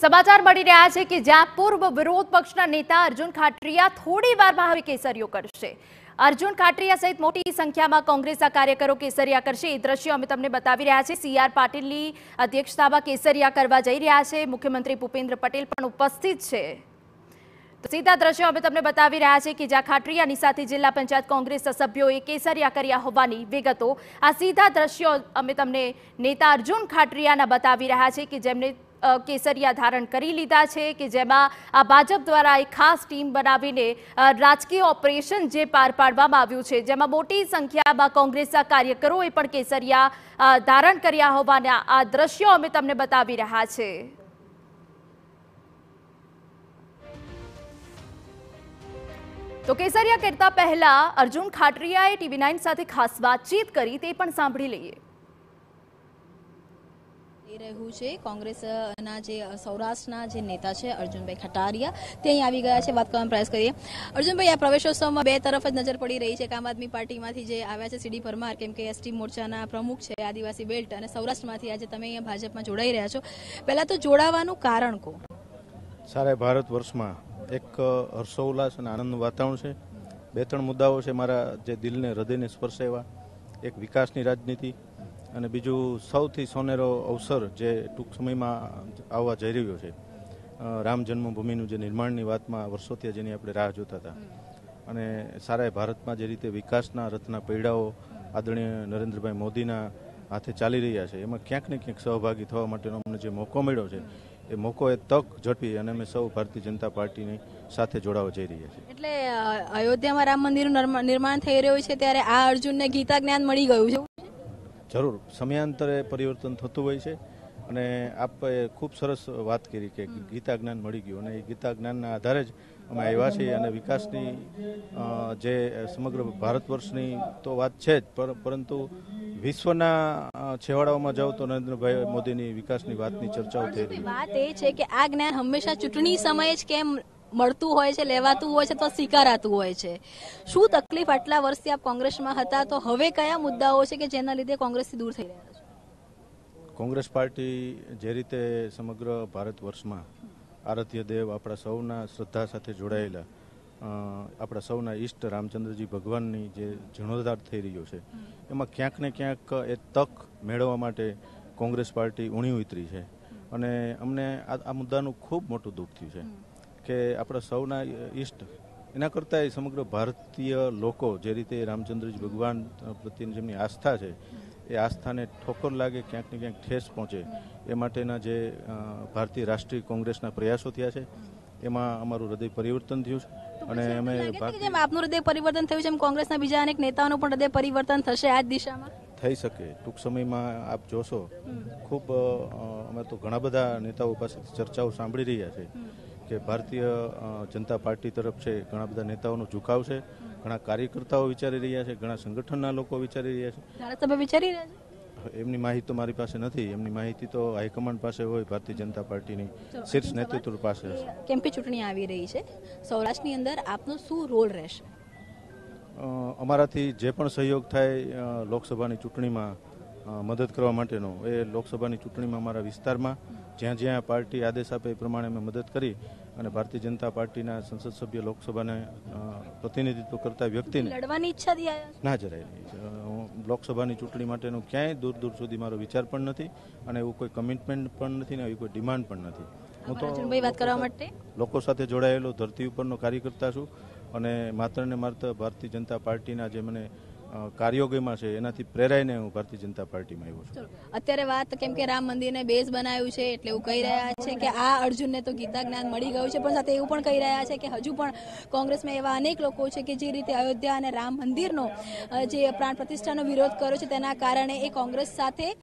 સમાચાર મળી રહ્યા છે કે જ્યાં પૂર્વ વિરોધ પક્ષના નેતા અર્જુન ખાટરિયા થોડી વારમાં હવે કેસરીઓ કરશે અર્જુન ખાટરિયા સહિત મોટી સંખ્યામાં કોંગ્રેસના કાર્યકરો કેસરિયા કરશે એ દ્રશ્યો અમે તમને બતાવી રહ્યા છીએ સીઆર પાટીલની અધ્યક્ષતામાં કેસરિયા કરવા જઈ રહ્યા છે મુખ્યમંત્રી ભૂપેન્દ્ર પટેલ પણ ઉપસ્થિત છે તો સીધા દ્રશ્યો અમે તમને બતાવી રહ્યા છીએ કે જ્યાં ખાટરિયાની સાથે જિલ્લા પંચાયત કોંગ્રેસના સભ્યોએ કેસરિયા કર્યા હોવાની વિગતો આ સીધા દ્રશ્યો અમે તમને નેતા અર્જુન ખાટરિયાના બતાવી રહ્યા છે કે જેમને કેસરિયા ધારણ કરી લીધા છે કે જેમાં આ ભાજપ દ્વારા એક ખાસ ટીમ બનાવીને રાજકીય ઓપરેશન જે પાર પાડવામાં આવ્યું છે જેમાં મોટી સંખ્યામાં કોંગ્રેસના કાર્યકરોએ પણ કેસરિયા ધારણ કર્યા હોવાના આ દ્રશ્યો અમે તમને બતાવી રહ્યા છે તો કેસરિયા કરતા પહેલા અર્જુન ખાટરિયાએ ટીવી નાઇન સાથે ખાસ વાતચીત કરી તે પણ સાંભળી લઈએ રહ્યું છે કોંગ્રેસના જે સૌરાષ્ટ્રના જે નેતા છે અર્જુનભાઈ ખટારિયા તે અહીં આવી ગયા છે વાત કરવાનો પ્રયાસ કરીએ અર્જુનભાઈ આ પ્રવેશોત્સવમાં બે તરફ જ નજર પડી રહી છે કે આમ આદમી પાર્ટીમાંથી જે આવ્યા છે સીડી પરમાર કેમ કે એસટી મોરચાના પ્રમુખ છે આદિવાસી બેલ્ટ અને સૌરાષ્ટ્રમાંથી આજે તમે અહીંયા ભાજપમાં જોડાઈ રહ્યા છો પહેલાં તો જોડાવાનું કારણ કહો સારા ભારત વર્ષમાં એક હર્ષોલ્લાસ અને આનંદનું વાતાવરણ છે બે ત્રણ મુદ્દાઓ છે મારા જે દિલને હૃદયને સ્પર્શે એવા એક વિકાસની રાજનીતિ અને બીજું સૌથી સોનેરો અવસર જે ટૂંક સમયમાં આવવા જઈ રહ્યો છે રામ જન્મભૂમિનું જે નિર્માણની વાતમાં વર્ષોથી જેની આપણે રાહ જોતા હતા અને સારા ભારતમાં જે રીતે વિકાસના રથના પૈડાઓ આદરણીય નરેન્દ્રભાઈ મોદીના હાથે ચાલી રહ્યા છે એમાં ક્યાંક ને ક્યાંક સહભાગી થવા માટેનો અમને જે મોકો મળ્યો છે એ મોકો એ તક ઝડપી અને અમે સૌ ભારતીય જનતા પાર્ટીની સાથે જોડાવા જઈ રહ્યા છીએ એટલે અયોધ્યામાં રામ મંદિરનું નિર્માણ થઈ રહ્યું છે ત્યારે આ અર્જુનને ગીતા જ્ઞાન મળી ગયું છે જરૂર સમયાંતરે પરિવર્તન થતું હોય છે અને આપે ખૂબ સરસ વાત કરી કે ગીતા જ્ઞાન મળી ગયું અને એ ગીતા જ્ઞાનના આધારે જ અમે આવ્યા છીએ અને વિકાસની જે સમગ્ર ભારત વર્ષની તો વાત છે જ પરંતુ વિશ્વના છેવાડાઓમાં જાવ તો નરેન્દ્રભાઈ મોદીની વિકાસની વાતની ચર્ચાઓ થઈ રહી વાત એ છે કે આ જ્ઞાન હંમેશા ચૂંટણી સમયે જ કેમ મળતું હોય છે લેવાતું હોય છે તો સ્વીકારાતું હોય છે શું તકલીફ આટલા વર્ષથી આપ કોંગ્રેસમાં હતા તો હવે કયા મુદ્દાઓ છે કે જેના લીધે કોંગ્રેસથી દૂર થઈ રહ્યા છે કોંગ્રેસ પાર્ટી જે રીતે સમગ્ર ભારત વર્ષમાં આરાધ્ય દેવ આપણા સૌના શ્રદ્ધા સાથે જોડાયેલા આપણા સૌના ઈષ્ટ રામચંદ્રજી ભગવાનની જે જીર્ણોદ્ધાર થઈ રહ્યો છે એમાં ક્યાંક ને ક્યાંક એ તક મેળવવા માટે કોંગ્રેસ પાર્ટી ઊણી ઉતરી છે અને અમને આ મુદ્દાનું ખૂબ મોટું દુઃખ થયું છે કે આપણા સૌના ઈષ્ટ એના કરતાં એ સમગ્ર ભારતીય લોકો જે રીતે રામચંદ્રજી ભગવાન પ્રત્યેની જેમની આસ્થા છે એ આસ્થાને ઠોકર લાગે ક્યાંક ને ક્યાંક ઠેસ પહોંચે એ માટેના જે ભારતીય રાષ્ટ્રીય કોંગ્રેસના પ્રયાસો થયા છે એમાં અમારું હૃદય પરિવર્તન થયું છે અને અમે આપનું હૃદય પરિવર્તન થયું છે એમ કોંગ્રેસના બીજા અનેક નેતાઓનું પણ હૃદય પરિવર્તન થશે આ જ દિશામાં થઈ શકે ટૂંક સમયમાં આપ જોશો ખૂબ અમે તો ઘણા બધા નેતાઓ પાસેથી ચર્ચાઓ સાંભળી રહ્યા છે કે ભારતીય જનતા પાર્ટી તરફ છે ઘણા બધા નેતાઓનો ઝુકાવ છે ઘણા કાર્યકર્તાઓ વિચારી રહ્યા છે ઘણા સંગઠનના લોકો વિચારી રહ્યા છે ધારાસભ્ય વિચારી રહ્યા છે એમની માહિતી તો મારી પાસે નથી એમની માહિતી તો હાઈકમાન્ડ પાસે હોય ભારતીય જનતા પાર્ટીની શીર્ષ નેતૃત્વ પાસે છે કેમ્પી ચૂંટણી આવી રહી છે સૌરાષ્ટ્રની અંદર આપનો શું રોલ રહેશે અમારાથી જે પણ સહયોગ થાય લોકસભાની ચૂંટણીમાં મદદ કરવા માટેનો એ લોકસભાની ચૂંટણીમાં અમારા વિસ્તારમાં જ્યાં જ્યાં પાર્ટી આદેશ આપે એ પ્રમાણે અમે મદદ કરી અને ભારતીય જનતા પાર્ટીના સંસદ સભ્ય લોકસભાને પ્રતિનિધિત્વ કરતા વ્યક્તિને લડવાની ઈચ્છા ના જરાય હું લોકસભાની ચૂંટણી માટેનું ક્યાંય દૂર દૂર સુધી મારો વિચાર પણ નથી અને એવું કોઈ કમિટમેન્ટ પણ નથી ને એવી કોઈ ડિમાન્ડ પણ નથી હું તો વાત કરવા માટે લોકો સાથે જોડાયેલો ધરતી ઉપરનો કાર્યકર્તા છું અને માત્ર ને માત્ર ભારતીય જનતા પાર્ટીના જે મને કાર્યોગીમાં છે એનાથી પ્રેરાઈને હું ભારતીય જનતા પાર્ટીમાં આવ્યો છું અત્યારે વાત કેમ કે રામ મંદિરને બેઝ બનાવ્યું છે એટલે એવું કહી રહ્યા છે કે આ અર્જુનને તો ગીતા જ્ઞાન મળી ગયું છે પણ સાથે એવું પણ કહી રહ્યા છે કે હજુ પણ કોંગ્રેસમાં એવા અનેક લોકો છે કે જે રીતે અયોધ્યા અને રામ મંદિરનો જે પ્રાણ પ્રતિષ્ઠાનો વિરોધ કર્યો છે તેના કારણે એ કોંગ્રેસ સાથે